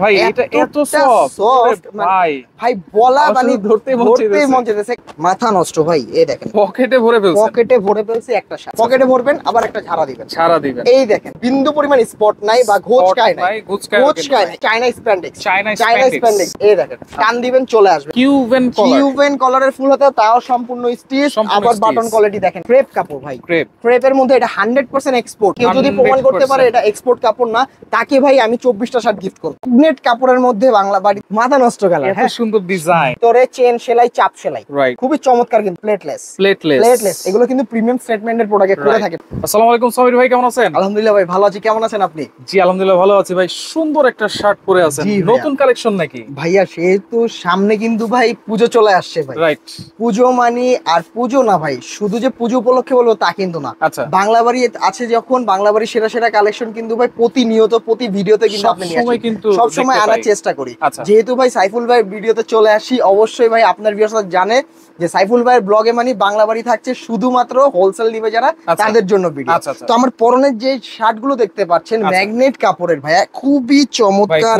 ভাই এটা এত সফট মানে ভাই ভাই বলা মানে ধরতে ধরতে মন মাথা নষ্ট ভাই এই দেখেন পকেটে ভরে ফেলছে পকেটে ভরে ফেলছে একটা শাক পকেটে ভরবেন আবার একটা দিবেন দিবেন এই দেখেন বিন্দু পরিমাণ স্পট নাই বা নাই নাই চায়না স্প্যান্ডেক্স চায়না স্প্যান্ডেক্স এই দেখেন টান দিবেন চলে আসবে কিউবেন কলার কিউবেন কলারের ফুল হতে তাও সম্পূর্ণ স্টিচ আবার বাটন কোয়ালিটি দেখেন ক্রেপ কাপড় ভাই ক্রেপ ক্রেপের মধ্যে এটা 100% এক্সপোর্ট কেউ যদি প্রমাণ করতে পারে এটা এক্সপোর্ট কাপড় না তাকে ভাই আমি 24টা শার্ট গিফট করব রেডিমেড কাপড়ের মধ্যে বাংলা বাড়ি মাথা নষ্ট গেল হ্যাঁ? সুন্দর ডিজাইন তোরে চেন সেলাই চাপ সেলাই খুবই চমৎকার কিন্তু প্লেটলেস প্লেটলেস প্লেটলেস এগুলো কিন্তু প্রিমিয়াম স্টেটমেন্টের প্রোডাক্ট করে থাকে আসসালামু আলাইকুম সমীর ভাই কেমন আছেন আলহামদুলিল্লাহ ভাই ভালো আছি কেমন আছেন আপনি জি আলহামদুলিল্লাহ ভালো আছি ভাই সুন্দর একটা শার্ট পরে আছেন নতুন কালেকশন নাকি ভাইয়া সেহেতু সামনে কিন্তু ভাই পুজো চলে আসছে ভাই রাইট পুজো মানে আর পুজো না ভাই শুধু যে পুজো উপলক্ষে বলবো তা কিন্তু না আচ্ছা বাংলা বাড়ি আছে যখন বাংলা বাড়ি সেরা সেরা কালেকশন কিন্তু ভাই প্রতিনিয়ত প্রতি ভিডিওতে কিন্তু আপনি নিয়ে আসেন সব সবসময় আনার চেষ্টা করি আচ্ছা। যেহেতু ভাই সাইফুল ভাই ভিডিওতে চলে আসি অবশ্যই ভাই আপনার ভিডিও জানে যে সাইফুল ভাইয়ের ব্লগে মানে বাংলা বাড়ি থাকছে শুধুমাত্র হোলসেল নিবে যারা আচ্ছা। তাদের জন্য ভিডিও আচ্ছা, আচ্ছা। তো আমার পরনের যে শার্ট গুলো দেখতে পাচ্ছেন ম্যাগনেট কাপড়ের ভাইয়া খুবই চমৎকার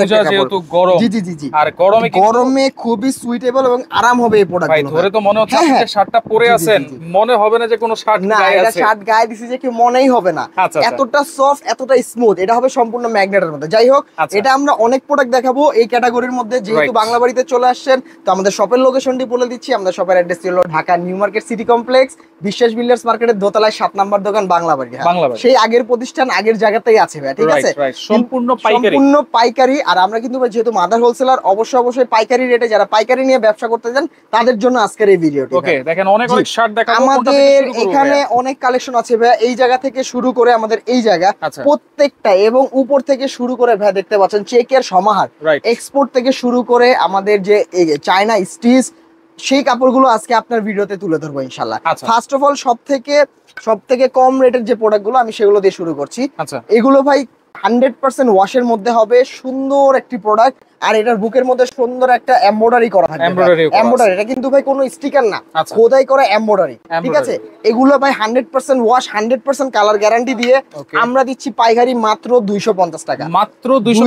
জি জি জি জি আর গরমে গরমে খুবই সুইটেবল এবং আরাম হবে এই প্রোডাক্ট ধরে তো মনে হচ্ছে শার্টটা হ্যাঁ, হ্যাঁ। পরে আছেন মনে হবে না যে কোনো শার্ট না এটা শার্ট গায়ে দিছি যে কি মনেই হবে না এতটা সফট এতটা স্মুথ এটা হবে সম্পূর্ণ ম্যাগনেটের মধ্যে যাই হোক এটা আমরা অনেক প্রোডাক্ট দেখাবো এই ক্যাটাগরির মধ্যে যেহেতু বাংলা বাড়িতে চলে আসছেন তো আমাদের শপের লোকেশনটি বলে দিচ্ছি আমাদের শপের address Dhaka New Market City Complex Biswas builders মার্কেটের দোতলায় সাত নাম্বার দোকান বাংলা বাড়ি হ্যাঁ, সেই আগের প্রতিষ্ঠান আগের জায়গাতেই আছে ভাই ঠিক আছে সম্পূর্ণ সম্পূর্ণ পাইকারি আর আমরা কিন্তু যেহেতু মাদার হোলসেলার অবশ্যই পাইকারি রেটে যারা পাইকারি নিয়ে ব্যবসা করতে চান তাদের জন্য আজকের এই ভিডিওটি ওকে দেখেন অনেক অনেক শার্ট আমাদের এখানে অনেক কালেকশন আছে ভাই এই জায়গা থেকে শুরু করে আমাদের এই জায়গা আচ্ছা। প্রত্যেকটা এবং উপর থেকে শুরু করে ভাই দেখতে পাচ্ছেন চেকের সমাহার এক্সপোর্ট থেকে শুরু করে আমাদের যে চায়না স্টিচ সেই কাপড়গুলো আজকে আপনার ভিডিওতে তুলে ধরবো ইনশাল্লাহ ফার্স্ট আচ্ছা। অফ অল সব থেকে সব থেকে কম রেটের যে প্রোডাক্টগুলো আমি সেগুলো দিয়ে শুরু করছি আচ্ছা। এগুলো ভাই হান্ড্রেড পার্সেন্ট ওয়াশের মধ্যে হবে সুন্দর একটি প্রোডাক্ট আর এটার বুকের মধ্যে সুন্দর একটা এমব্রয়ডারি করা থাকে এমব্রয়ডারি এটা কিন্তু ভাই কোনো স্টিকার না আচ্ছা। খোদাই করা এমব্রয়ডারি ঠিক আছে এগুলো ভাই hundred percent wash hundred percent colour guarantee দিয়ে আমরা দিচ্ছি পাইকারি মাত্র দুইশো পঞ্চাশ টাকা মাত্র দুইশো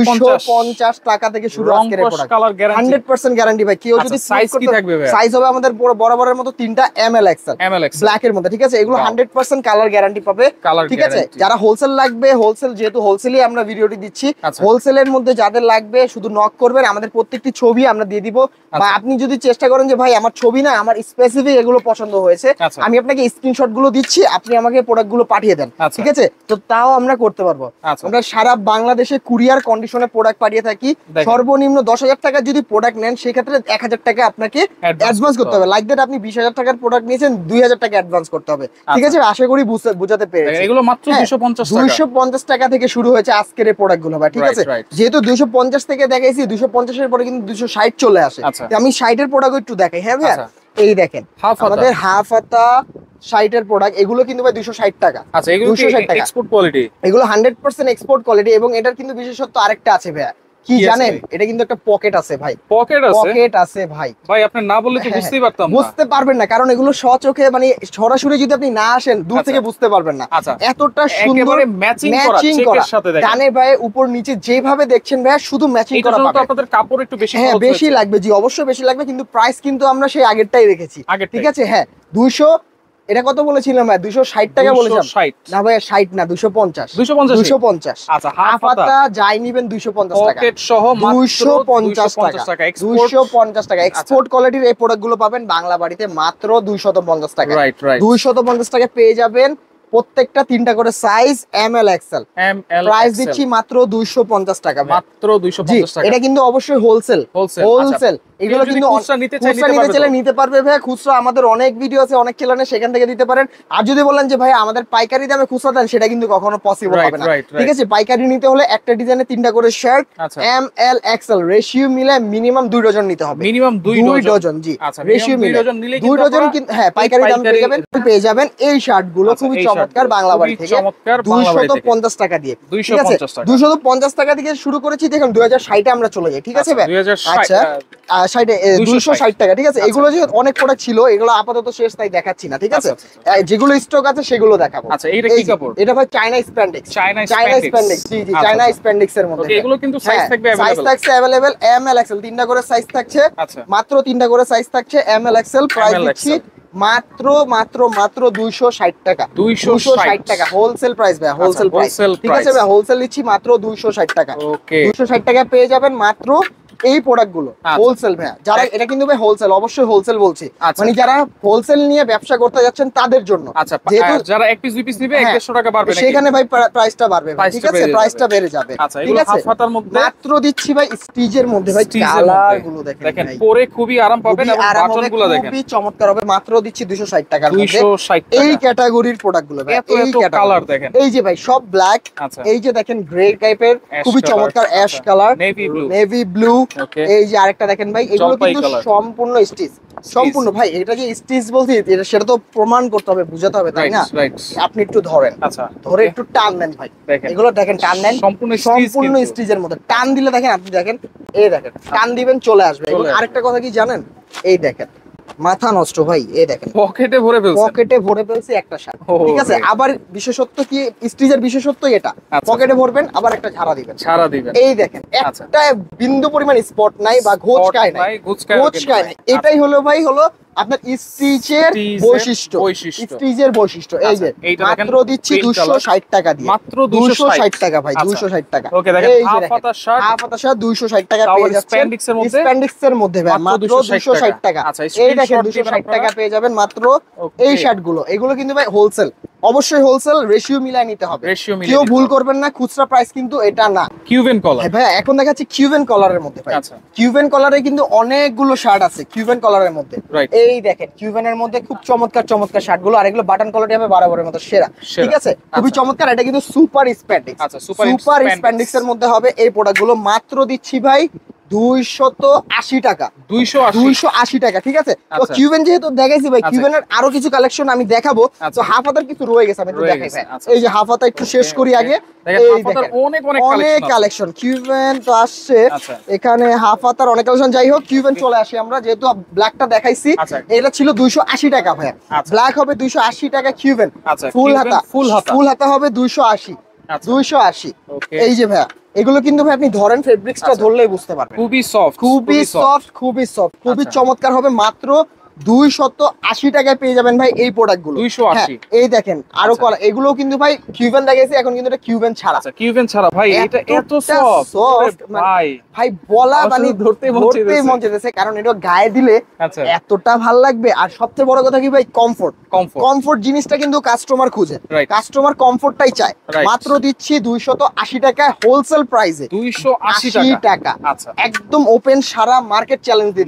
পঞ্চাশ টাকা থেকে শুরু হান্ড্রেড পার্সেন্ট গ্যারান্টি ভাই কেউ আচ্ছা, যদি সাইজ থাকবে সাইজ হবে আমাদের বরাবরের মতো তিনটা এম এল এক্স ব্ল্যাক এর মধ্যে ঠিক আছে এগুলো হান্ড্রেড পার্সেন্ট কালার গ্যারান্টি পাবে ঠিক আছে যারা হোলসেল লাগবে হোলসেল যেহেতু হোলসেলই আমরা ভিডিওটি দিচ্ছি হোলসেলের আচ্ছা। মধ্যে যাদের লাগবে শুধু নক করবেন আমাদের প্রত্যেকটি ছবি আমরা দিয়ে দিব বা আচ্ছা। আপনি যদি চেষ্টা করেন যে ভাই আমার ছবি না আমার স্পেসিফিক এগুলো পছন্দ হয়েছে আচ্ছা। আমি আপনাকে স্ক্রিনশট গুলো দিচ্ছি আপনি আমাকে প্রোডাক্ট গুলো পাঠিয়ে দেন আচ্ছা। ঠিক আছে তো তাও আমরা করতে পারবো আমরা সারা বাংলাদেশে কুরিয়ার কন্ডিশনে প্রোডাক্ট পাঠিয়ে থাকি সর্বনিম্ন দশ হাজার টাকা যদি প্রোডাক্ট নেন সেক্ষেত্রে এক হাজার টাকা আপনাকে অ্যাডভান্স করতে হবে লাইক দ্যাট আপনি বিশ হাজার টাকার প্রোডাক্ট নিয়েছেন দুই হাজার টাকা অ্যাডভান্স করতে হবে ঠিক আছে আশা করি বুঝাতে পেরে এগুলো মাত্র হ্যাঁ, দুইশো পঞ্চাশ টাকা থেকে শুরু হয়েছে আজকের প্রোডাক্ট গুলো ঠিক আছে যেহেতু দুইশো পঞ্চাশ থেকে দেখাইছি দুশো এর পরে কিন্তু দুশো ষাট চলে আসে আচ্ছা। আমি ষাটের প্রোডাক্ট একটু দেখাই হ্যাঁ ভাইয়া আচ্ছা। এই দেখেন আমাদের হাফ হাতা ষাটের প্রোডাক্ট এগুলো কিন্তু ভাই দুশো ষাট টাকা আচ্ছা, দুশো ষাট টাকা এক্সপোর্ট কোয়ালিটি এগুলো হান্ড্রেড পার্সেন্ট এক্সপোর্ট কোয়ালিটি এবং এটার কিন্তু বিশেষত্ব আরেকটা আছে ভাইয়া কি জানেন এটা কিন্তু একটা পকেট আছে ভাই পকেট আছে পকেট আছে ভাই ভাই আপনি না বললে তো হ্যাঁ, বুঝতেই হ্যাঁ। পারতাম না বুঝতে পারবেন না কারণ এগুলো সচোখে মানে সরাসরি যদি আপনি না আসেন দূর আচ্ছা। থেকে বুঝতে পারবেন না আচ্ছা। এতটা সুন্দর ম্যাচিং করা ভাই উপর নিচে যেভাবে দেখছেন ভাই শুধু ম্যাচিং করা এটা আপনাদের কাপড় একটু বেশি হ্যাঁ বেশি লাগবে জি অবশ্যই বেশি লাগবে কিন্তু প্রাইস কিন্তু আমরা সেই আগেরটাই রেখেছি ঠিক আছে হ্যাঁ 200 এটা কত বলেছিলাম ভাই দুশো ষাট টাকা বলেছিলাম না ভাই ষাট না দুশো পঞ্চাশ দুশো পঞ্চাশ আচ্ছা হাফ হাতা যাই নিবেন দুশো পঞ্চাশ সহ দুশো পঞ্চাশ টাকা দুশো পঞ্চাশ টাকা এক্সপোর্ট আচ্ছা। কোয়ালিটির এই প্রোডাক্ট গুলো পাবেন বাংলা বাড়িতে মাত্র দুইশত পঞ্চাশ টাকা দুইশত পঞ্চাশ টাকা পেয়ে যাবেন প্রত্যেকটা তিনটা করে size M L XL price দিচ্ছি মাত্র পঞ্চাশ টাকা মাত্র দুইশো টাকা এটা কিন্তু অবশ্যই হোলসেল আচ্ছা। হোলসেল যে ভাই আমাদের পাইকারি দামে দেন সেটা কিন্তু কখনো পসিবল হবে না ঠিক আছে পাইকারি নিতে হলে একটা ডিজাইনে তিনটা করে শার্ট এম এল এক্সেল মিলে মিনিমাম ডজন নিতে হবে ডজন জি আচ্ছা, মিলে ডজন হ্যাঁ পাইকারি দাম পেয়ে যাবেন এই শার্টগুলো আচ্ছা, খুবই চমৎকার বাংলা বাড়ি থেকে টাকা দিয়ে ঠিক আছে টাকা থেকে শুরু করেছি দেখুন আমরা চলে যাই ঠিক আছে আচ্ছা, আচ্ছা টাকা ঠিক আছে আচ্ছা, এগুলো আচ্ছা। যে অনেক প্রোডাক্ট ছিল এগুলো আপাতত শেষ তাই দেখাচ্ছি না ঠিক আছে যেগুলো স্টক আছে সেগুলো দেখাবো আচ্ছা এইটা কি কাপড় এটা ভাই চায়না স্প্যান্ডেক্স চায়না স্প্যান্ডেক্স জি জি চায়না স্প্যান্ডেক্স এর মধ্যে এগুলো কিন্তু সাইজ হ্যাঁ, থাকবে সাইজ থাকছে अवेलेबल এম এল এক্সেল তিনটা করে সাইজ থাকছে মাত্র তিনটা করে সাইজ থাকছে এম এল এক্সেল প্রাইস দিচ্ছি মাত্র মাত্র মাত্র দুইশো ষাট টাকা দুইশো ষাট টাকা হোলসেল প্রাইস ভাই হোলসেল প্রাইস আচ্ছা, ঠিক আছে ভাই হোলসেল নিচ্ছি মাত্র দুইশো ষাট টাকা দুইশো ষাট টাকা পেয়ে যাবেন মাত্র এই প্রোডাক্টগুলো হোলসেল আচ্ছা। ভাইয়া যারা এটা কিন্তু ভাই হোলসেল অবশ্যই হোলসেল বলছি আচ্ছা। মানে যারা হোলসেল নিয়ে ব্যবসা করতে যাচ্ছেন তাদের জন্য আচ্ছা যারা এক পিস দুই পিস নেবে 150 টাকা বাড়বে সেখানে ভাই প্রাইসটা বাড়বে ঠিক আছে প্রাইসটা বেড়ে যাবে আচ্ছা, ঠিক আছে হাফাতার মধ্যে মাত্র দিচ্ছি ভাই স্টিজের মধ্যে ভাই কালার গুলো দেখেন দেখেন পরে খুবই আরাম পাবেন এবং বাটন গুলো দেখেন খুবই চমৎকার হবে মাত্র দিচ্ছি 260 টাকার মধ্যে 260 টাকা এই ক্যাটাগরির প্রোডাক্ট গুলো ভাই এই কালার দেখেন এই যে ভাই সব ব্ল্যাক এই যে দেখেন গ্রে টাইপের খুবই চমৎকার ash colour navy blue navy blue এই যে আরেকটা দেখেন ভাই এগুলো কিন্তু সম্পূর্ণ স্টিচ সম্পূর্ণ ভাই এটা যে স্টিচ বলছি সেটা তো প্রমাণ করতে হবে বুঝাতে হবে তাই না আপনি একটু ধরেন আচ্ছা ধরে একটু টান দেন ভাই এগুলো দেখেন টান নেন সম্পূর্ণ সম্পূর্ণ স্টিচের মধ্যে টান দিলে দেখেন আপনি দেখেন এই দেখেন টান আচ্ছা। দিবেন চলে আসবে আরেকটা কথা কি জানেন এই দেখেন মাথা নষ্ট ভাই এ দেখেন পকেটে ভরে ফেলছে পকেটে ভরে ফেলছে একটা শার্ট ঠিক আছে আবার বিশেষত্ব কি স্টিজের বিশেষত্ব এটা পকেটে আচ্ছা। ভরবেন আবার একটা ঝাড়া দিবেন ঝাড়া দিবেন এই দেখেন আচ্ছা। একটা বিন্দু পরিমাণ স্পট নাই বা ঘোচকায় নাই ঘোচকায় নাই এটাই হলো ভাই হলো আপনার স্টিচের বৈশিষ্ট্য স্টিচের বৈশিষ্ট্য এই আচ্ছা, যে মাত্র দিচ্ছি টাকা দিয়ে মাত্র টাকা ভাই আচ্ছা। টাকা টাকা স্প্যান্ডিক্স এর মধ্যে টাকা এই দেখেন টাকা পেয়ে যাবেন মাত্র এই শার্ট গুলো এগুলো কিন্তু ভাই হোলসেল অবশ্যই হোলসেল রেশিও মিলাই নিতে হবে কেউ ভুল করবেন না খুচরা প্রাইস কিন্তু এটা না কিউবেন কলার হ্যাঁ ভাই এখন দেখাচ্ছি কিউবেন কলারের মধ্যে ভাই কিউবেন আচ্ছা। কলারে কিন্তু অনেকগুলো শার্ট আছে কিউবেন কলারের মধ্যে এই দেখেন কিউবেনের মধ্যে খুব চমৎকার চমৎকার শার্ট গুলো আর এগুলো বাটন কোয়ালিটি হবে বারবারের মতো সেরা ঠিক আছে আচ্ছা। খুবই চমৎকার এটা কিন্তু সুপার স্প্যান্ডিক্স আচ্ছা সুপার স্প্যান্ডিক্স এর মধ্যে হবে এই প্রোডাক্ট গুলো মাত্র দিচ্ছি ভাই দুইশত আশি টাকা দুইশো আশি টাকা ঠিক আছে তো কিউবেন আচ্ছা। যেহেতু দেখাইছি ভাই আচ্ছা। আরো কিছু কালেকশন আমি দেখাবো তো আচ্ছা। হাফ হাতার কিছু রয়ে গেছে আমি এই যে হাফ হাতা একটু শেষ করি আগে অনেক কালেকশন কিউবেন তো আসছে এখানে হাফ হাতার অনেক কালেকশন যাই হোক কিউবেন চলে আসি আমরা যেহেতু ব্ল্যাকটা দেখাইছি এটা ছিল দুইশো আশি টাকা ভাইয়া ব্ল্যাক হবে দুইশো আশি টাকা কিউবেন ফুল হাতা ফুল হাতা হবে দুইশো আশি দুইশো আশি এই যে ভাইয়া এগুলো কিন্তু ভাই আপনি ধরেন ফেব্রিক্সটা আচ্ছা। ধরলেই বুঝতে পারবেন খুবই সফট খুবই সফট খুবই সফট খুবই আচ্ছা। চমৎকার হবে মাত্র দুইশত আশি টাকায় পেয়ে যাবেন ভাই এই প্রোডাক্ট গুলো হ্যাঁ, এই দেখেন আচ্ছা। আরো এগুলো কিন্তু ভাই কিউবেন এখন কিন্তু এটা কিউবেন ছাড়া কিউবেন আচ্ছা, ছাড়া ভাই এটা এত সফট মানে ভাই ভাই বলা মানে ধরতে কারণ এটা গায়ে দিলে আচ্ছা। এতটা ভাল লাগবে আর সবচেয়ে বড় কথা কি ভাই কমফোর্ট কমফোর্ট জিনিসটা কিন্তু কাস্টমার খুঁজে কাস্টমার কমফোর্টটাই চায় মাত্র দিচ্ছি দুইশত আশি টাকায় হোলসেল প্রাইসে দুইশো আশি টাকা একদম ওপেন সারা মার্কেট চ্যালেঞ্জ দিয়ে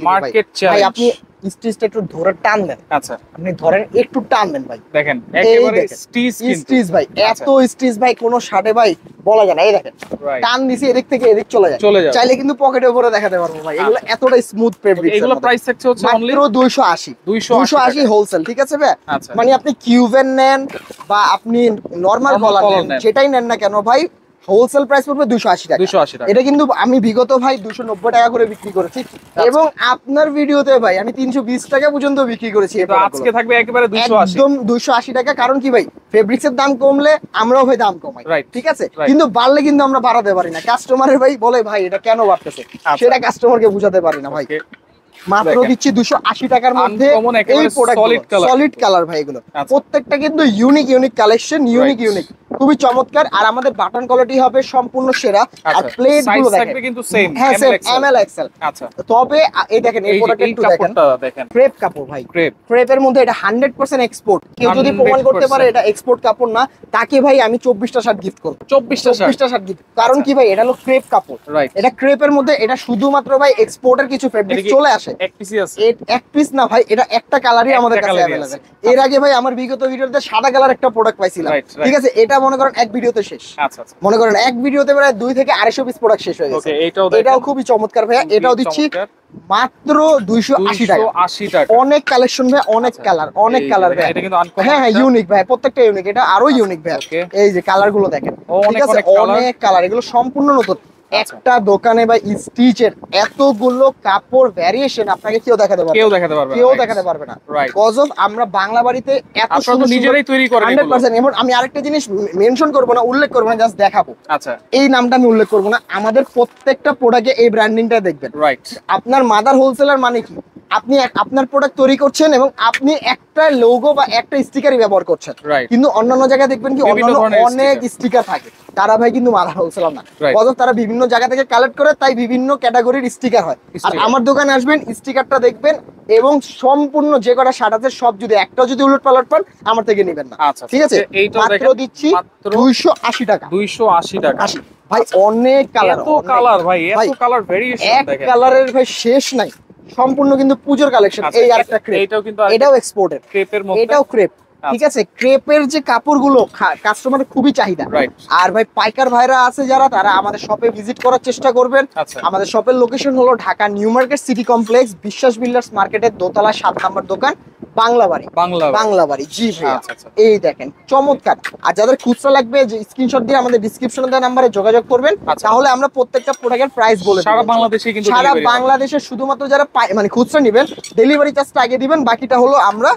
ভাই আপনি স্টিচটা একটু ধরে টান দেন আচ্ছা আপনি ধরেন একটু টান দেন ভাই দেখেন একেবারে স্টিচ স্টিচ ভাই আচ্ছা। এত স্টিচ ভাই কোন শার্টে ভাই বলা যায় না এই দেখেন টান দিছি এদিক থেকে এদিক চলে যায় চাইলে কিন্তু পকেটে উপরে দেখাতে পারবো ভাই এগুলো আচ্ছা। এতটা স্মুথ ফেব্রিক এগুলো প্রাইস থাকছে হচ্ছে অনলি 280 280 হোলসেল ঠিক আছে ভাই আচ্ছা। মানে আপনি কিউবেন নেন বা আপনি নরমাল কলার নেন সেটাই নেন না কেন ভাই হোলসেল প্রাইস পড়বে দুশো আশি টাকা দুশো আশি টাকা এটা কিন্তু আমি বিগত ভাই দুশো টাকা করে বিক্রি করেছি আচ্ছা। এবং আপনার ভিডিওতে ভাই আমি তিনশো টাকা পর্যন্ত বিক্রি করেছি আজকে থাকবে একেবারে একদম দুশো আশি টাকা কারণ কি ভাই ফেব্রিক্স দাম কমলে আমরাও ভাই দাম কমাই ঠিক আছে কিন্তু বাড়লে কিন্তু আমরা বাড়াতে পারি না কাস্টমারের ভাই বলে ভাই এটা কেন বাড়তেছে আচ্ছা। সেটা কাস্টমার কে বুঝাতে পারি না ভাই মাত্র দিচ্ছি দুশো আশি টাকার মধ্যে এই প্রোডাক্ট সলিড কালার ভাই এগুলো আচ্ছা। প্রত্যেকটা কিন্তু unique unique collection unique unique খুবই চমৎকার আর আমাদের বাটন কোয়ালিটি হবে সম্পূর্ণ সেরা আর প্লেট আচ্ছা, গুলো দেখেন কিন্তু সেম হ্যাঁ সেম এমএল এক্সেল আচ্ছা তবে এই দেখেন এই প্রোডাক্ট একটু দেখেন ক্রেপ কাপড় ভাই ক্রেপ ক্রেপের মধ্যে এটা 100% এক্সপোর্ট কেউ যদি প্রমাণ করতে পারে এটা এক্সপোর্ট কাপড় না তাকে ভাই আমি 24টা শার্ট গিফট করব 24টা 24টা শার্ট গিফট কারণ কি আচ্ছা। ভাই এটা হলো ক্রেপ কাপড় এটা ক্রেপের মধ্যে এটা শুধুমাত্র ভাই এক্সপোর্টের কিছু ফেব্রিক চলে আসে এক পিসই আছে এক পিস না ভাই এটা একটা কালারই আমাদের কাছে अवेलेबल এর আগে ভাই আমার বিগত ভিডিওতে সাদা কালার একটা প্রোডাক্ট পাইছিলাম ঠিক আছে এটা মনে করেন এক ভিডিওতে শেষ আচ্ছা, আচ্ছা মনে করেন এক ভিডিওতে প্রায় দুই থেকে আড়াইশো পিস প্রোডাক্ট শেষ হয়ে গেছে এটাও খুবই চমৎকার ভাইয়া এটাও দিচ্ছি মাত্র দুইশো আশি টাকা টাকা অনেক কালেকশন ভাই অনেক কালার আচ্ছা, আচ্ছা। অনেক কালার ভাই হ্যাঁ হ্যাঁ ইউনিক ভাই প্রত্যেকটা ইউনিক এটা আরো ইউনিক ভাই এই যে কালার গুলো দেখেন ঠিক আছে অনেক কালার এগুলো সম্পূর্ণ নতুন আচ্ছা। একটা দোকানে বা স্টিচের এতগুলো কাপড় ভ্যারিয়েশন আপনাকে কেউ দেখাতে পারবে কেউ দেখাতে পারবে কেউ দেখাতে পারবে না কজ অফ আমরা বাংলা বাড়িতে এত সুন্দর নিজেরাই তৈরি করি 100% এবং আমি আরেকটা জিনিস মেনশন করব না উল্লেখ করব না জাস্ট দেখাবো আচ্ছা এই নামটা আমি উল্লেখ করব না আমাদের প্রত্যেকটা প্রোডাক্টে এই ব্র্যান্ডিংটা দেখবেন রাইট আপনার মাদার হোলসেলার মানে কি আপনি আপনার প্রোডাক্ট তৈরি করছেন এবং আপনি একটা লোগো বা একটা স্টিকারই ব্যবহার করছেন কিন্তু অন্যান্য জায়গায় দেখবেন কি অন্যান্য অনেক স্টিকার থাকে তারা ভাই কিন্তু মারা হয়েছিলাম না অথচ তারা বিভিন্ন জায়গা থেকে কালেক্ট করে তাই বিভিন্ন ক্যাটাগরির স্টিকার হয় আর আমার দোকানে আসবেন স্টিকারটা দেখবেন এবং সম্পূর্ণ যে কটা শার্ট আছে সব যদি একটা যদি উলট পালট পান আমার থেকে নেবেন না আচ্ছা, আচ্ছা। ঠিক আছে মাত্র দিচ্ছি দুইশো আশি টাকা দুইশো আশি টাকা ভাই অনেক কালার কালার ভাই কালার ভেরিয়েশন এক কালারের ভাই শেষ নাই সম্পূর্ণ কিন্তু পুজোর কালেকশন আচ্ছা, এই আরেকটা ক্রেপ এটাও কিন্তু এটাও এক্সপোর্টেড ক্রেপের মধ্যে এটাও ক্রেপ আচ্ছা। ঠিক আছে ক্রেপের যে কাপড়গুলো কাস্টমারের খুবই চাহিদা আর ভাই পাইকার ভাইরা আছে যারা তারা আমাদের শপে ভিজিট করার চেষ্টা করবেন আচ্ছা। আমাদের শপের লোকেশন হলো Dhaka New Market City Complex Biswas builders মার্কেটের দোতলা সাত নাম্বার দোকান বাংলা বাড়ি বাংলা বাড়ি জি আচ্ছা, আচ্ছা, আচ্ছা। এই দেখেন চমৎকার আর যাদের লাগবে যে স্ক্রিনশট দিয়ে আমাদের নাম্বারে যোগাযোগ করবেন তাহলে আমরা প্রত্যেকটা প্রাইস সারা বাংলাদেশে সারা বাংলাদেশে শুধুমাত্র যারা মানে খুচরা নিবেন ডেলিভারি চার্জটা আগে দিবেন বাকিটা হলো আমরা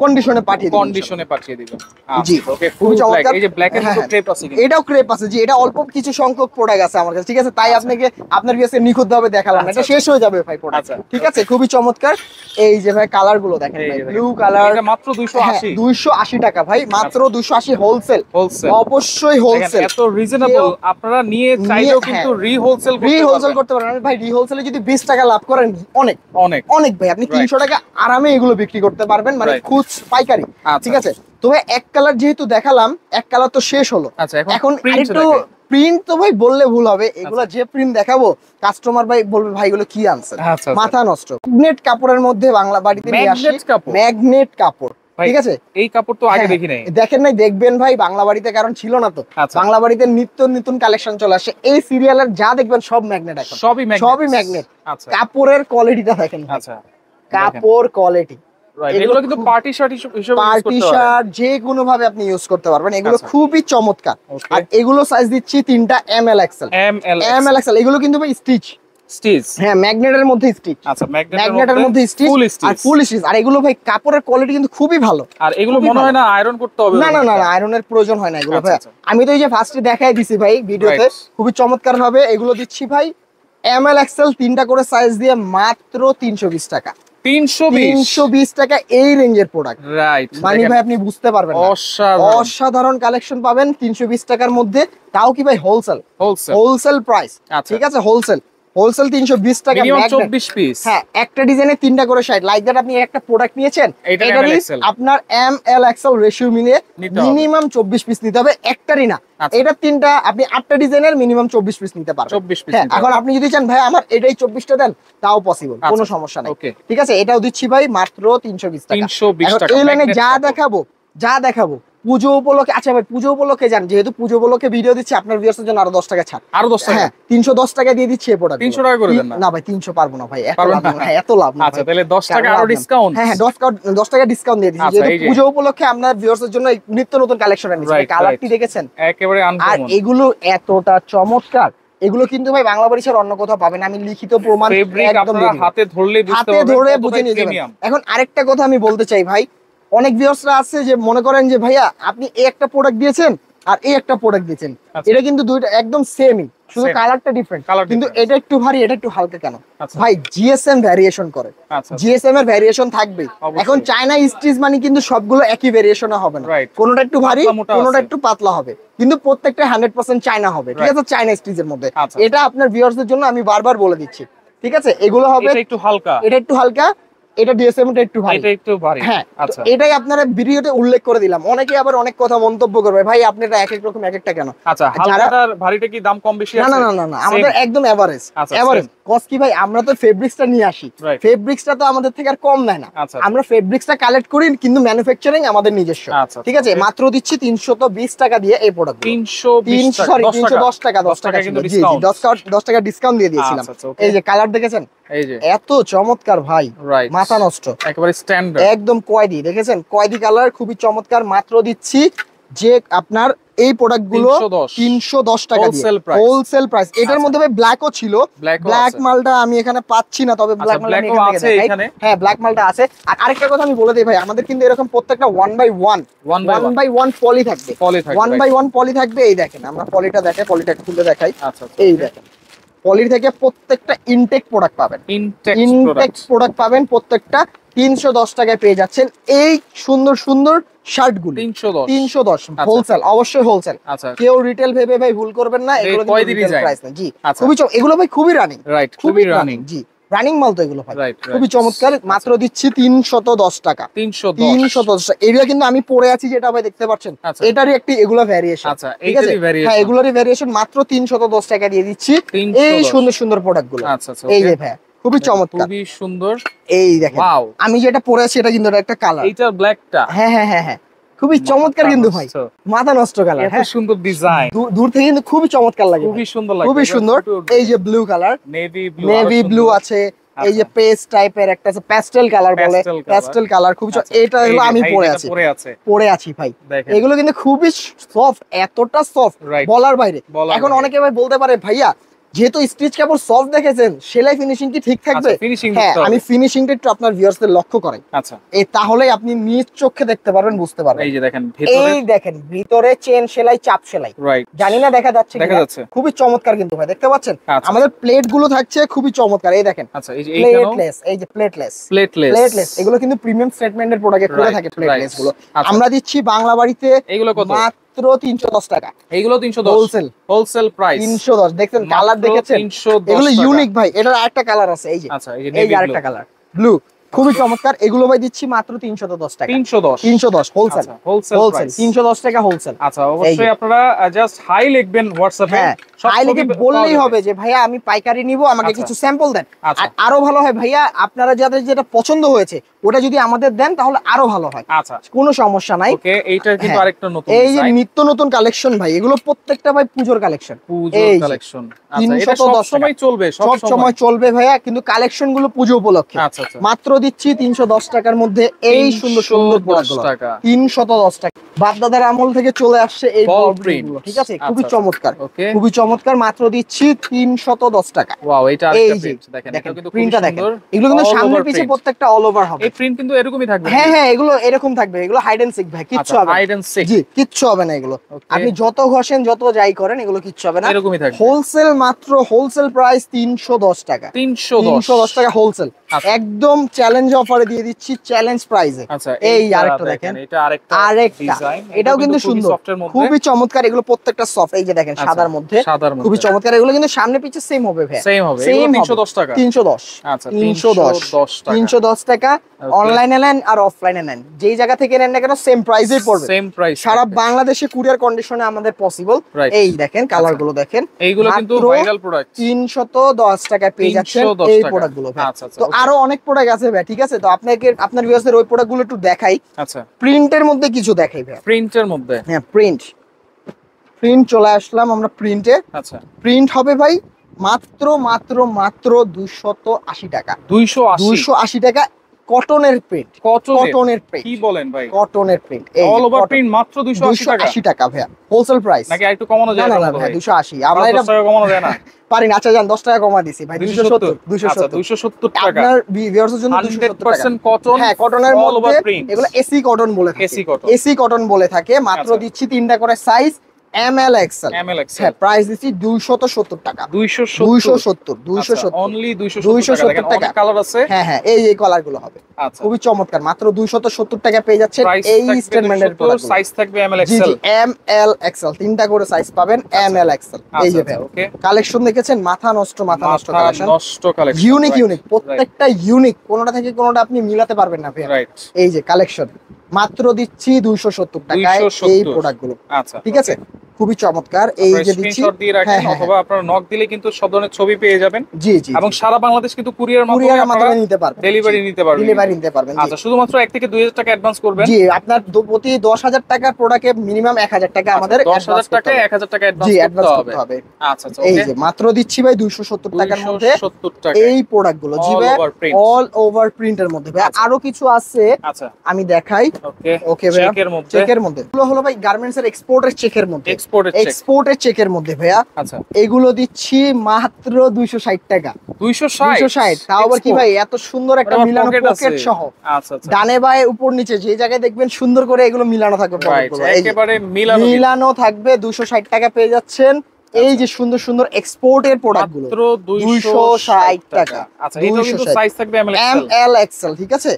কন্ডিশনে পাঠিয়ে কন্ডিশনে পাঠিয়ে দিবেন আচ্ছা, জি ওকে খুবই চমৎকার এই যে ব্ল্যাক ক্রেপ হ্যাঁ। আছে এটাও ক্রেপ আছে জি এটা অল্প কিছু সংখ্যক প্রোডাক্ট আছে আমার কাছে ঠিক আছে তাই আচ্ছা। আপনাকে আপনার দেখালাম এটা আচ্ছা। শেষ হয়ে যাবে ভাই প্রোডাক্ট ঠিক আছে খুবই চমৎকার এই যে ভাই কালার গুলো দেখেন ব্লু কালার এটা মাত্র 280 280 হ্যাঁ, টাকা ভাই মাত্র 280 হোলসেল অবশ্যই হোলসেল এত রিজনেবল আপনারা নিয়ে চাইলেও হ্যাঁ। কিন্তু রি হোলসেল রি হোলসেল করতে পারেন ভাই রি হোলসেলে যদি 20 টাকা লাভ করেন অনেক অনেক অনেক ভাই আপনি 300 টাকা আরামে এগুলো বিক্রি করতে পারবেন মানে খুব হিউজ পাইকারি আচ্ছা। ঠিক আছে তবে এক কালার যেহেতু দেখালাম এক কালার তো শেষ হলো আচ্ছা, এখন একটু প্রিন্ট তো ভাই বললে ভুল হবে আচ্ছা। এগুলো যে প্রিন্ট দেখাবো কাস্টমার ভাই বলবে ভাই এগুলো কি আনছে মাথা নষ্ট ম্যাগনেট কাপড়ের মধ্যে বাংলা বাড়িতে ম্যাগনেট কাপড় ঠিক আছে এই কাপড় তো আগে হ্যাঁ, দেখি নাই দেখেন নাই দেখবেন ভাই বাংলা বাড়িতে কারণ ছিল না তো বাংলা বাড়িতে নিত্য নতুন কালেকশন চলে আসে এই সিরিয়ালের যা দেখবেন সব ম্যাগনেট এখন সবই ম্যাগনেট সবই ম্যাগনেট কাপড়ের কোয়ালিটিটা দেখেন আচ্ছা কাপড় কোয়ালিটি ভাবে আপনি ইউজ করতে পারবেন এগুলো আচ্ছা। খুবই চমৎকার আর এগুলো সাইজ দিচ্ছি তিনটা M L M L XL এগুলো কিন্তু ফুল স্টিচ হ্যাঁ, আচ্ছা, আর এগুলো ভাই কাপড়ের কোয়ালিটি কিন্তু খুবই ভালো না না না আয়রনের প্রয়োজন হয় না এগুলো আচ্ছা, আমি তো এই যে ফার্স্টে দেখাই দিছি ভাই ভিডিওতে খুবই চমৎকার ভাবে এগুলো দিচ্ছি ভাই এম এল এক্সেল তিনটা করে সাইজ দিয়ে মাত্র তিনশো টাকা টাকা এই রেঞ্জের প্রোডাক্ট ভাই আপনি বুঝতে পারবেন অসাধারণ কালেকশন পাবেন বিশ টাকার মধ্যে তাও কি ভাই হোলসেল হোলসেল হোলসেল প্রাইস ঠিক আছে হোলসেল হোলসেল তিনশো বিশ টাকা মিনিমাম 24 পিস হ্যাঁ, একটা ডিজাইনে তিনটা করে সাইড লাইক দ্যাট আপনি একটা প্রোডাক্ট নিয়েছেন আপনার এম এল এক্সেল রেশিও মিলিয়ে মিনিমাম চব্বিশ পিস নিতে হবে একটারই না আচ্ছা। এটা তিনটা আপনি আটটা ডিজাইনের মিনিমাম চব্বিশ পিস নিতে পারবেন চব্বিশ পিস হ্যাঁ, এখন আপনি যদি চান ভাই আমার এটাই চব্বিশটা দেন তাও পসিবল আচ্ছা, কোনো সমস্যা নাই ঠিক আছে এটাও দিচ্ছি ভাই মাত্র তিনশো টাকা টাকা এই লাইনে যা দেখাবো যা দেখাবো পুজো উপলক্ষে আচ্ছা ভাই পুজো উপলক্ষে যান যেহেতু পুজো উপলক্ষে ভিডিও দিচ্ছি আপনার ভিউয়ার্সের জন্য আরো 10 টাকা ছাড় আরো 10 টাকা হ্যাঁ 310 টাকা দিয়ে দিচ্ছি এপোটা 300 টাকা করে দেন না ভাই 300 পারবো না ভাই এত লাভ না এত আচ্ছা, হ্যাঁ, লাভ না আচ্ছা তাহলে 10 টাকা আরো ডিসকাউন্ট হ্যাঁ 10 টাকা 10 টাকা ডিসকাউন্ট দিয়ে দিচ্ছি আচ্ছা, যেহেতু পুজো উপলক্ষে আপনার ভিউয়ার্সের জন্য নিত্য নতুন কালেকশন এনেছি কালারটি দেখেছেন একেবারে আনকমন আর এগুলো এতটা চমৎকার এগুলো কিন্তু ভাই বাংলা পরিষেবার অন্য কোথাও পাবেন আমি লিখিত প্রমাণ একদম হাতে ধরলে বুঝতে হাতে ধরে বুঝে নিয়ে যাবেন এখন আরেকটা কথা আমি বলতে চাই ভাই অনেক ভিউয়ার্সরা আছে যে মনে করেন যে ভাইয়া আপনি এই একটা প্রোডাক্ট দিয়েছেন আর এই একটা প্রোডাক্ট দিয়েছেন আচ্ছা। এটা কিন্তু দুইটা একদম সেমই শুধু কালারটা ডিফারেন্ট কিন্তু এটা একটু ভারী এটা একটু হালকা কেন আচ্ছা। ভাই জিএসএম ভ্যারিয়েশন করে জিএসএম আচ্ছা, এর ভ্যারিয়েশন থাকবে এখন চায়না স্টিচ মানে কিন্তু সবগুলো একই ভ্যারিয়েশনে হবে না কোনটা একটু ভারী কোনটা একটু পাতলা হবে কিন্তু প্রত্যেকটা হান্ড্রেড পার্সেন্ট চায়না হবে ঠিক আছে চায়না এর মধ্যে এটা আপনার ভিউয়ার্সদের জন্য আমি বারবার বলে দিচ্ছি ঠিক আছে এগুলো হবে একটু হালকা এটা একটু হালকা এটা একটু ভারী এটা একটু ভারী হ্যাঁ আচ্ছা এটাই আপনারা ভিডিওতে উল্লেখ করে দিলাম অনেকেই আবার অনেক কথা মন্তব্য করবে ভাই আপনি এটা এক এক রকম এক একটা কেন আচ্ছা হালকাটার ভারীটা কি দাম কম বেশি আছে না না না না আমাদের একদম এভারেজ এভারেজ কি ভাই আমরা তো ফেব্রিক্সটা নিয়ে আসি ফেব্রিক্সটা তো আমাদের থেকে আর কম নেয় না আচ্ছা, আচ্ছা। আমরা ফেব্রিক্সটা কালেক্ট করি কিন্তু ম্যানুফ্যাকচারিং আমাদের নিজস্ব আচ্ছা, ঠিক আছে মাত্র দিচ্ছি তিনশো তো বিশ টাকা দিয়ে এই প্রোডাক্ট তিনশো সরি 310 টাকা টাকা দশ টাকা দশ টাকা ডিসকাউন্ট দিয়ে দিয়েছিলাম এই যে কালার দেখেছেন এত চমৎকার ভাই মাথা নষ্ট একদম কয়দি দেখেছেন কয়দি কালার খুবই চমৎকার মাত্র দিচ্ছি যে আপনার এই প্রোডাক্ট গুলো তিনশো দশ টাকা হোলসেল প্রাইস এটার আচ্ছা। মধ্যে ব্ল্যাকও ছিল ব্ল্যাক মালটা আমি এখানে পাচ্ছি না তবে ব্ল্যাক আচ্ছা, মালটা হ্যাঁ ব্ল্যাক মালটা আছে আর আরেকটা কথা আমি বলে দিই ভাই আমাদের কিন্তু এরকম প্রত্যেকটা one by one one by one poly থাকবে ওয়ান বাই ওয়ান পলি থাকবে এই দেখেন আমরা পলিটা দেখে পলিটা খুলে দেখাই আচ্ছা, এই দেখেন পলি থেকে প্রত্যেকটা ইনটেক প্রোডাক্ট পাবেন ইনটেক প্রোডাক্ট পাবেন প্রত্যেকটা তিনশো দশ টাকায় পেয়ে যাচ্ছেন এই সুন্দর সুন্দর শার্ট গুলো তিনশো দশ তিনশো দশ হোলসেল আচ্ছা। অবশ্যই হোলসেল আচ্ছা। কেউ রিটেল ভেবে ভাই ভুল করবেন না এগুলো আচ্ছা। খুবই এগুলো ভাই খুবই রানিং রাইট খুবই রানিং জি রানিং মাল তো এগুলো পাই খুবই চমৎকার মাত্র আচ্ছা। দিচ্ছি তিনশত দশ টাকা তিনশো তিনশো দশ টাকা এগুলো কিন্তু আমি পরে আছি যেটা ভাই দেখতে পাচ্ছেন আচ্ছা। এটারই একটি এগুলো ভ্যারিয়েশন আচ্ছা, ঠিক আছে হ্যাঁ এগুলোরই ভ্যারিয়েশন মাত্র তিনশত দশ টাকা দিয়ে দিচ্ছি এই সুন্দর সুন্দর প্রোডাক্ট গুলো এই যে ভাই খুবই চমৎকার খুবই সুন্দর এই দেখেন আমি যেটা পরে আছি এটা কিন্তু একটা কালার এইটা ব্ল্যাকটা হ্যাঁ হ্যাঁ হ্যাঁ হ্যাঁ খুবই চমৎকার কিন্তু ভাই মাথা নষ্ট কালার হ্যাঁ সুন্দর ডিজাইন দূর থেকে কিন্তু খুবই চমৎকার লাগে খুবই সুন্দর লাগে খুবই সুন্দর এই যে blue colour navy blue navy blue আছে এই যে পেস্ট আচ্ছা। টাইপের একটা আছে প্যাস্টেল কালার বলে প্যাস্টেল কালার খুব এটা হলো আমি পরে আছি পরে আছি ভাই এগুলো কিন্তু খুবই সফট এতটা সফট বলার বাইরে এখন অনেকে ভাই বলতে পারে ভাইয়া যেহেতু স্টিচ কাপড় সফট দেখেছেন সেলাই ফিনিশিং কি ঠিক থাকবে আচ্ছা, হ্যাঁ আমি ফিনিশিংটা একটু আপনার ভিউয়ার্সদের লক্ষ্য করাই আচ্ছা এই তাহলে আপনি নিজ চোখে দেখতে পারবেন বুঝতে পারবেন এই যে দেখেন এই দেখেন ভিতরে চেন সেলাই চাপ সেলাই জানি না দেখা যাচ্ছে দেখা যাচ্ছে খুবই চমৎকার কিন্তু ভাই দেখতে পাচ্ছেন আচ্ছা। আমাদের প্লেট গুলো থাকছে খুবই চমৎকার এই দেখেন আচ্ছা এই যে প্লেটলেস এই যে প্লেটলেস প্লেটলেস প্লেটলেস এগুলো কিন্তু প্রিমিয়াম স্টেটমেন্টের প্রোডাক্টে করে থাকে প্লেটলেস গুলো আচ্ছা। আমরা দিচ্ছি বাংলা বাড়িতে এগুলো কত মাত্র তিনশো দশ টাকা এইগুলো তিনশো হোলসেল হোলসেল প্রাইস তিনশো দশ দেখছেন কালার দেখেছেন এগুলো ইউনিক ভাই এটার আরেকটা কালার আছে এই যে আচ্ছা এই যে আরেকটা কালার ব্লু খুবই চমৎকার এগুলো ভাই দিচ্ছি মাত্র তিনশো দশ টাকা তিনশো দশ তিনশো দশ হোলসেল হোলসেল হোলসেল তিনশো দশ টাকা হোলসেল আচ্ছা অবশ্যই আপনারা জাস্ট হাই লিখবেন হোয়াটসঅ্যাপে বললেই হবে যে ভাইয়া আমি পাইকারি নিব আমাকে আচ্ছা। কিছু স্যাম্পল দেন আচ্ছা। আরো ভালো হয় ভাইয়া আপনারা যাদের যেটা পছন্দ হয়েছে ওটা যদি আমাদের দেন তাহলে আরো ভালো হয় আচ্ছা। কোনো সমস্যা নাই কিন্তু হ্যাঁ। এই যে নিত্য নতুন কালেকশন ভাই এগুলো প্রত্যেকটা ভাই পুজোর কালেকশন তিনশো দশ সময় চলবে সব সময় চলবে ভাইয়া কিন্তু কালেকশন গুলো পুজো উপলক্ষে মাত্র দিচ্ছি তিনশো দশ টাকার মধ্যে এই সুন্দর সুন্দর তিনশত দশ টাকা বাপদাদার আমল থেকে চলে আসছে এই ঠিক আছে খুবই আচ্ছা, আচ্ছা। চমৎকার খুবই চমৎকার মাত্র দিচ্ছি তিনশত দশ টাকা এই যে প্রিন্টটা দেখেন এগুলো কিন্তু প্রত্যেকটা অল ওভার হবে প্রিন্ট কিন্তু এরকমই থাকবে হ্যাঁ হ্যাঁ এগুলো এরকম থাকবে এগুলো হাইড এন্ড সিক ভাই কিচ্ছু আচ্ছা, হবে হাইড এন্ড সিক জি কিচ্ছু হবে না এগুলো আপনি যত ঘষেন যত যাই করেন এগুলো কিচ্ছু হবে না এরকমই থাকবে হোলসেল মাত্র হোলসেল প্রাইস দশ টাকা তিনশো দশ টাকা হোলসেল একদম চ্যালেঞ্জ চ্যালেঞ্জ অফারে দিয়ে দিচ্ছি চ্যালেঞ্জ প্রাইজে এই আরেকটা দেখেন এটা আরেকটা আরেকটা এটাও কিন্তু সুন্দর খুবই চমৎকার এগুলো প্রত্যেকটা সফট এই যে দেখেন আচ্ছা, সাদার মধ্যে খুবই চমৎকার এগুলো কিন্তু সামনে পিছে সেম হবে ভাই সেম হবে 310 টাকা 310 আচ্ছা 310 310 টাকা অনলাইনে নেন আর অফলাইনে নেন যেই জায়গা থেকে নেন না কেন সেম প্রাইজে পড়বে সেম প্রাইস সারা বাংলাদেশে কুরিয়ার কন্ডিশনে আমাদের পসিবল এই দেখেন কালার গুলো দেখেন এইগুলো কিন্তু ভাইরাল প্রোডাক্ট 310 টাকা পেয়ে যাচ্ছেন এই প্রোডাক্ট গুলো আচ্ছা, আচ্ছা, তো আরো অনেক প্রোডাক্ট আছে ভাই ঠিক আছে তো আপনাকে আপনার ভিউয়ার্সদের ওই প্রোডাক্টগুলো একটু দেখাই আচ্ছা প্রিন্টের মধ্যে কিছু দেখাই ভাই প্রিন্টের মধ্যে হ্যাঁ প্রিন্ট প্রিন্ট চলে আসলাম আমরা প্রিন্টে আচ্ছা প্রিন্ট হবে ভাই মাত্র মাত্র মাত্র দুইশত আশি টাকা দুইশো দুইশো আশি টাকা কটনের প্রিন্ট কটনের প্রিন্ট কি বলেন ভাই কটনের প্রিন্ট অল ওভার প্রিন্ট মাত্র 280 টাকা 280 ভাইয়া হোলসেল প্রাইস নাকি একটু কমানো যায় না না ভাই 280 আমরা এটা কমানো যায় না পারি না আচ্ছা যান 10 টাকা কমা দিছি ভাই 270 270 270 টাকা আপনার ভিউয়ার্সের জন্য 270 কটন হ্যাঁ কটনের মধ্যে এগুলো এসি কটন বলে থাকে এসি কটন এসি কটন বলে থাকে মাত্র আচ্ছা। দিচ্ছি তিনটা করে size ML XL ML XL হ্যাঁ প্রাইস দিছি 270 টাকা 270 270 270 অনলি 270 টাকা 270 টাকা কালার আছে হ্যাঁ হ্যাঁ এই এই গুলো হবে আচ্ছা। খুবই চমৎকার মাত্র দুইশত টাকা পেয়ে এই স্টেটমেন্টের তিনটা করে সাইজ পাবেন এম আচ্ছা। এল এই আচ্ছা, যে কালেকশন দেখেছেন মাথা নষ্ট মাথা নষ্ট কালেকশন ইউনিক ইউনিক প্রত্যেকটা ইউনিক কোনটা থেকে কোনটা আপনি মিলাতে পারবেন না এই যে কালেকশন মাত্র দিচ্ছি দুইশো সত্তর টাকায় এই প্রোডাক্ট গুলো ঠিক আছে খুবই চমৎকার এই যে দিচ্ছি হ্যাঁ, হ্যাঁ, অথবা হ্যাঁ। নক দিলে কিন্তু সব ধরনের ছবি পেয়ে যাবেন জি জি এবং সারা বাংলাদেশ কিন্তু কুরিয়ার মাধ্যমে নিতে পারবেন ডেলিভারি নিতে পারবেন নিতে পারবেন আচ্ছা শুধুমাত্র 1 থেকে 2000 টাকা অ্যাডভান্স করবেন জি আপনার প্রতি 10000 মিনিমাম 1000 টাকা আচ্ছা, আমাদের 10000 টাকা 1000 টাকা অ্যাডভান্স করতে হবে আচ্ছা আচ্ছা এই যে মাত্র দিচ্ছি ভাই 270 টাকার মধ্যে 70 টাকা এই প্রোডাক্টগুলো জি ভাই অল ওভার প্রিন্টের মধ্যে ভাই আচ্ছা। আরো কিছু আছে আচ্ছা আমি দেখাই ওকে ওকে ভাই চেকের মধ্যে চেকের মধ্যে হলো ভাই গার্মেন্টস এর এক্সপোর্টের চেকের মধ্যে এক্সপোর্টের চেক এক্সপোর্টের চেকের মধ্যে ভাইয়া আচ্ছা এগুলো দিচ্ছি মাত্র 260 টাকা 260 260 তাও আবার কি ভাই এত সুন্দর একটা মিলানো পকেট সহ আচ্ছা, আচ্ছা। ডানে বায়ে উপর নিচে যে জায়গায় দেখবেন সুন্দর করে এগুলো মিলানো থাকবে মিলানো থাকবে দুশো ষাট টাকা পেয়ে যাচ্ছেন এই আচ্ছা। যে সুন্দর সুন্দর এক্সপোর্টের প্রোডাক্ট গুলো দুইশো ষাট টাকা এম এল এক্সেল ঠিক আছে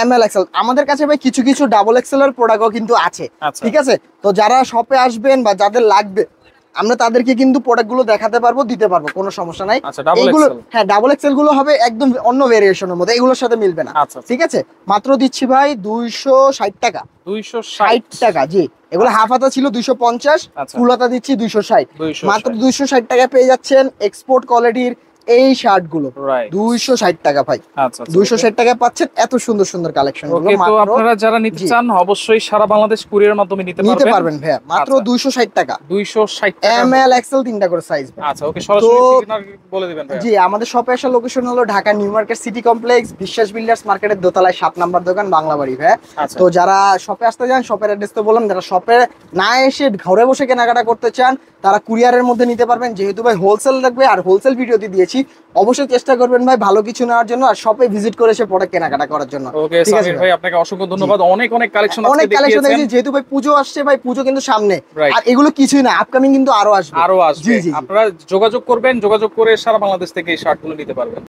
এম এল এক্সেল আমাদের কাছে ভাই কিছু কিছু ডাবল এক্সেল এর প্রোডাক্ট কিন্তু আছে ঠিক আছে তো যারা শপে আসবেন বা যাদের লাগবে আমরা তাদেরকে কিন্তু প্রোডাক্টগুলো দেখাতে পারবো দিতে পারবো কোনো সমস্যা নাই আচ্ছা, এগুলো হ্যাঁ ডাবল এক্সেল গুলো হবে একদম অন্য ভেরিয়েশনের মধ্যে এগুলোর সাথে মিলবে না আচ্ছা, আচ্ছা। ঠিক আছে মাত্র দিচ্ছি ভাই দুইশো ষাট টাকা দুইশো ষাট টাকা জি এগুলো হাফ হাতা ছিল দুইশো পঞ্চাশ ফুল হাতা দিচ্ছি দুইশো ষাট মাত্র দুইশো ষাট টাকা পেয়ে যাচ্ছেন এক্সপোর্ট কোয়ালিটির এই শার্ট গুলো দুইশো ষাট টাকা ভাই আচ্ছা, আচ্ছা, দুইশো ষাট টাকা পাচ্ছেন এত সুন্দর সুন্দর কালেকশন আপনারা যারা নিতে চান অবশ্যই সারা বাংলাদেশ কুরিয়ার মাধ্যমে নিতে পারবেন ভাইয়া আচ্ছা। মাত্র দুইশো ষাট টাকা দুইশো ষাট এম এল এক্সেল তিনটা করে সাইজ জি আমাদের লোকেশন হলো Dhaka New Market City Complex Biswas builders মার্কেটের দোতলায় সাত নাম্বার দোকান বাংলা বাড়ি তো যারা শপে আসতে চান শপের অ্যাড্রেস তো বললাম যারা শপে না এসে ঘরে বসে কেনাকাটা করতে চান তারা কুরিয়ারের মধ্যে নিতে পারবেন যেহেতু ভাই হোলসেল লাগবে আর হোলসেল ভিডিওতে দিয়েছি দিচ্ছি অবশ্যই চেষ্টা করবেন ভাই ভালো কিছু নেওয়ার জন্য আর শপে ভিজিট করে সে প্রোডাক্ট কেনাকাটা করার জন্য ঠিক আছে ভাই আপনাকে অসংখ্য ধন্যবাদ অনেক অনেক কালেকশন অনেক কালেকশন আছে যেহেতু ভাই পুজো আসছে ভাই পুজো কিন্তু সামনে আর এগুলো কিছুই না আপকামিং কিন্তু আরো আসবে আরো আসবে আপনারা যোগাযোগ করবেন যোগাযোগ করে সারা বাংলাদেশ থেকে এই শার্টগুলো নিতে পারবেন